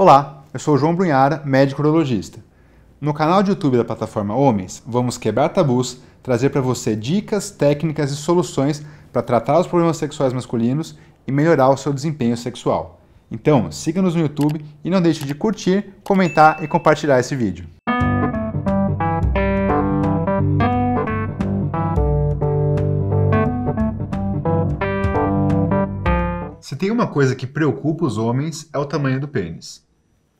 Olá, eu sou João Brunhara, médico urologista. No canal de YouTube da plataforma Homens, vamos quebrar tabus, trazer para você dicas, técnicas e soluções para tratar os problemas sexuais masculinos e melhorar o seu desempenho sexual. Então, siga-nos no YouTube e não deixe de curtir, comentar e compartilhar esse vídeo. Se tem uma coisa que preocupa os homens é o tamanho do pênis.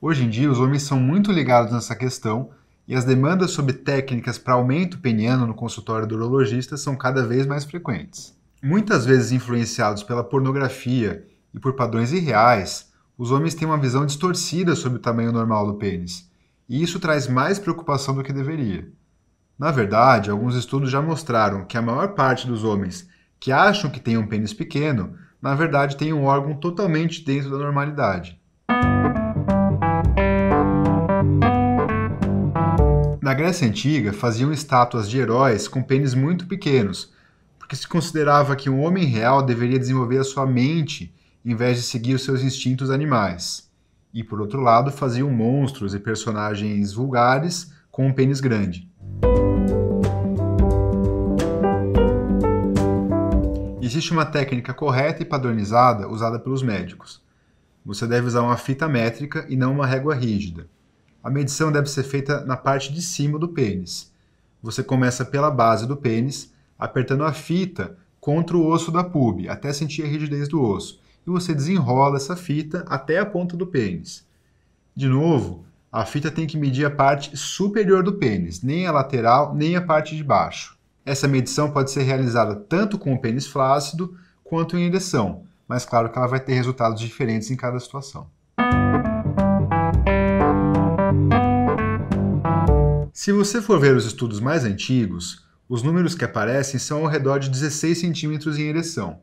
Hoje em dia, os homens são muito ligados nessa questão e as demandas sobre técnicas para aumento peniano no consultório do urologista são cada vez mais frequentes. Muitas vezes influenciados pela pornografia e por padrões irreais, os homens têm uma visão distorcida sobre o tamanho normal do pênis, e isso traz mais preocupação do que deveria. Na verdade, alguns estudos já mostraram que a maior parte dos homens que acham que tem um pênis pequeno, na verdade tem um órgão totalmente dentro da normalidade. Na Grécia Antiga, faziam estátuas de heróis com pênis muito pequenos, porque se considerava que um homem real deveria desenvolver a sua mente em vez de seguir os seus instintos animais. E por outro lado, faziam monstros e personagens vulgares com um pênis grande. Existe uma técnica correta e padronizada usada pelos médicos. Você deve usar uma fita métrica e não uma régua rígida. A medição deve ser feita na parte de cima do pênis. Você começa pela base do pênis, apertando a fita contra o osso da pube, até sentir a rigidez do osso. E você desenrola essa fita até a ponta do pênis. De novo, a fita tem que medir a parte superior do pênis, nem a lateral, nem a parte de baixo. Essa medição pode ser realizada tanto com o pênis flácido quanto em ereção, mas claro que ela vai ter resultados diferentes em cada situação. Se você for ver os estudos mais antigos, os números que aparecem são ao redor de 16 centímetros em ereção.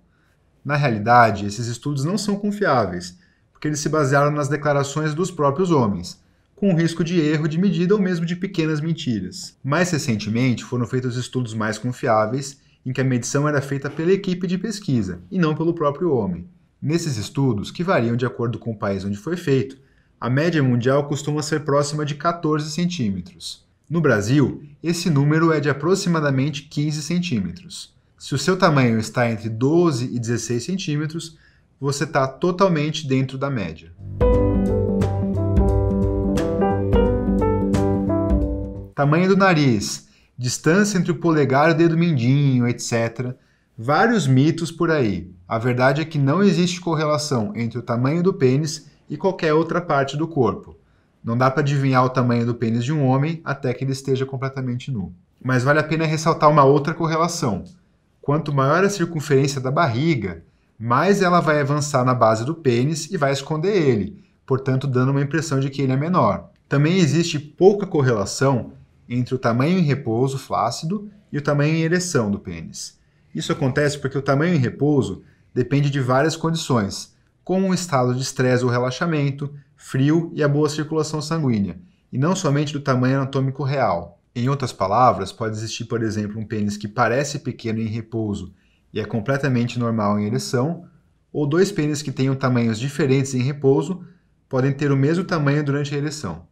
Na realidade, esses estudos não são confiáveis, porque eles se basearam nas declarações dos próprios homens, com risco de erro de medida ou mesmo de pequenas mentiras. Mais recentemente, foram feitos estudos mais confiáveis, em que a medição era feita pela equipe de pesquisa e não pelo próprio homem. Nesses estudos, que variam de acordo com o país onde foi feito, a média mundial costuma ser próxima de 14 centímetros. No Brasil, esse número é de aproximadamente 15 centímetros. Se o seu tamanho está entre 12 e 16 centímetros, você está totalmente dentro da média. Tamanho do nariz, distância entre o polegar e o dedo mindinho, etc. Vários mitos por aí. A verdade é que não existe correlação entre o tamanho do pênis e qualquer outra parte do corpo. Não dá para adivinhar o tamanho do pênis de um homem até que ele esteja completamente nu. Mas vale a pena ressaltar uma outra correlação. Quanto maior a circunferência da barriga, mais ela vai avançar na base do pênis e vai esconder ele, portanto, dando uma impressão de que ele é menor. Também existe pouca correlação entre o tamanho em repouso flácido e o tamanho em ereção do pênis. Isso acontece porque o tamanho em repouso depende de várias condições, como um estado de estresse ou relaxamento, frio e a boa circulação sanguínea, e não somente do tamanho anatômico real. Em outras palavras, pode existir, por exemplo, um pênis que parece pequeno em repouso e é completamente normal em ereção, ou dois pênis que tenham tamanhos diferentes em repouso podem ter o mesmo tamanho durante a ereção.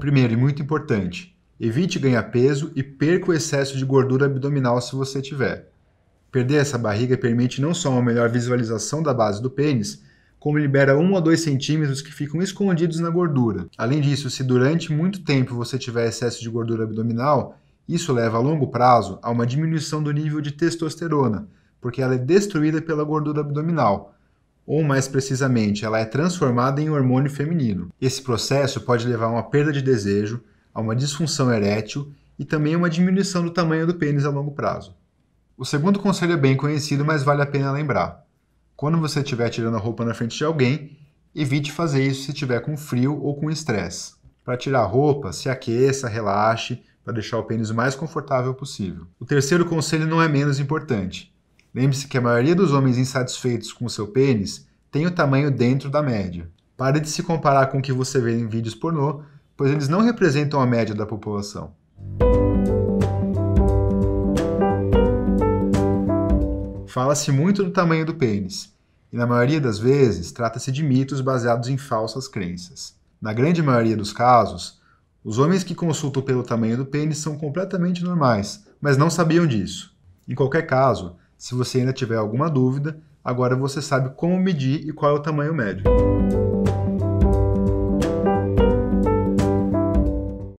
Primeiro e muito importante, evite ganhar peso e perca o excesso de gordura abdominal se você tiver. Perder essa barriga permite não só uma melhor visualização da base do pênis, como libera 1 a 2 centímetros que ficam escondidos na gordura. Além disso, se durante muito tempo você tiver excesso de gordura abdominal, isso leva a longo prazo a uma diminuição do nível de testosterona, porque ela é destruída pela gordura abdominal, ou mais precisamente, ela é transformada em hormônio feminino. Esse processo pode levar a uma perda de desejo, a uma disfunção erétil e também a uma diminuição do tamanho do pênis a longo prazo. O segundo conselho é bem conhecido, mas vale a pena lembrar. Quando você estiver tirando a roupa na frente de alguém, evite fazer isso se estiver com frio ou com estresse. Para tirar a roupa, se aqueça, relaxe, para deixar o pênis o mais confortável possível. O terceiro conselho não é menos importante. Lembre-se que a maioria dos homens insatisfeitos com o seu pênis tem o tamanho dentro da média. Pare de se comparar com o que você vê em vídeos pornô, pois eles não representam a média da população. Fala-se muito do tamanho do pênis, e na maioria das vezes trata-se de mitos baseados em falsas crenças. Na grande maioria dos casos, os homens que consultam pelo tamanho do pênis são completamente normais, mas não sabiam disso. Em qualquer caso, se você ainda tiver alguma dúvida, agora você sabe como medir e qual é o tamanho médio.